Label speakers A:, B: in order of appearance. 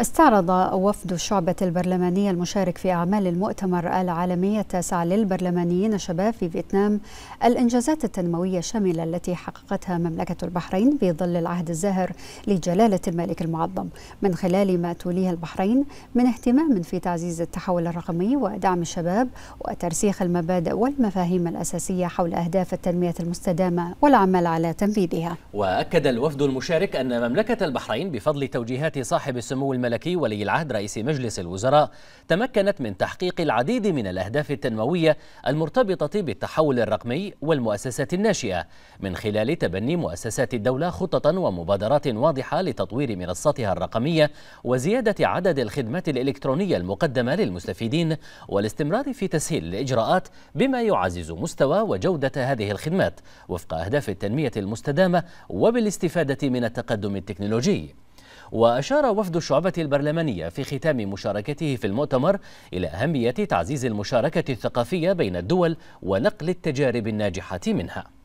A: استعرض وفد الشعبة البرلمانية المشارك في أعمال المؤتمر العالمي التاسع للبرلمانيين الشباب في فيتنام الإنجازات التنموية الشاملة التي حققتها مملكة البحرين في ظل العهد الزاهر لجلالة الملك المعظم من خلال ما توليه البحرين من اهتمام في تعزيز التحول الرقمي ودعم الشباب وترسيخ المبادئ والمفاهيم الأساسية حول أهداف التنمية المستدامة والعمل على تنفيذها
B: وأكد الوفد المشارك أن مملكة البحرين بفضل توجيهات صاحب السمو الم... الملكي ولي العهد رئيس مجلس الوزراء تمكنت من تحقيق العديد من الأهداف التنموية المرتبطة بالتحول الرقمي والمؤسسات الناشئة من خلال تبني مؤسسات الدولة خططا ومبادرات واضحة لتطوير منصاتها الرقمية وزيادة عدد الخدمات الإلكترونية المقدمة للمستفيدين والاستمرار في تسهيل الإجراءات بما يعزز مستوى وجودة هذه الخدمات وفق أهداف التنمية المستدامة وبالاستفادة من التقدم التكنولوجي وأشار وفد الشعبة البرلمانية في ختام مشاركته في المؤتمر إلى أهمية تعزيز المشاركة الثقافية بين الدول ونقل التجارب الناجحة منها